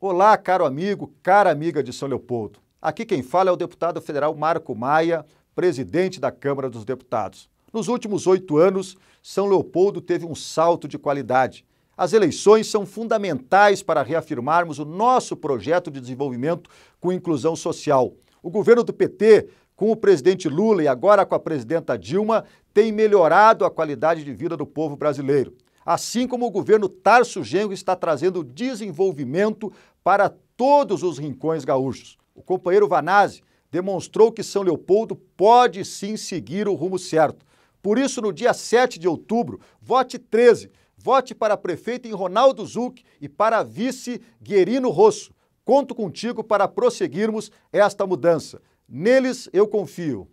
Olá, caro amigo, cara amiga de São Leopoldo. Aqui quem fala é o deputado federal Marco Maia, presidente da Câmara dos Deputados. Nos últimos oito anos, São Leopoldo teve um salto de qualidade. As eleições são fundamentais para reafirmarmos o nosso projeto de desenvolvimento com inclusão social. O governo do PT, com o presidente Lula e agora com a presidenta Dilma, tem melhorado a qualidade de vida do povo brasileiro assim como o governo Tarso Genro está trazendo desenvolvimento para todos os rincões gaúchos. O companheiro Vanazzi demonstrou que São Leopoldo pode sim seguir o rumo certo. Por isso, no dia 7 de outubro, vote 13, vote para prefeito em Ronaldo Zuc e para vice Guerino Rosso. Conto contigo para prosseguirmos esta mudança. Neles eu confio.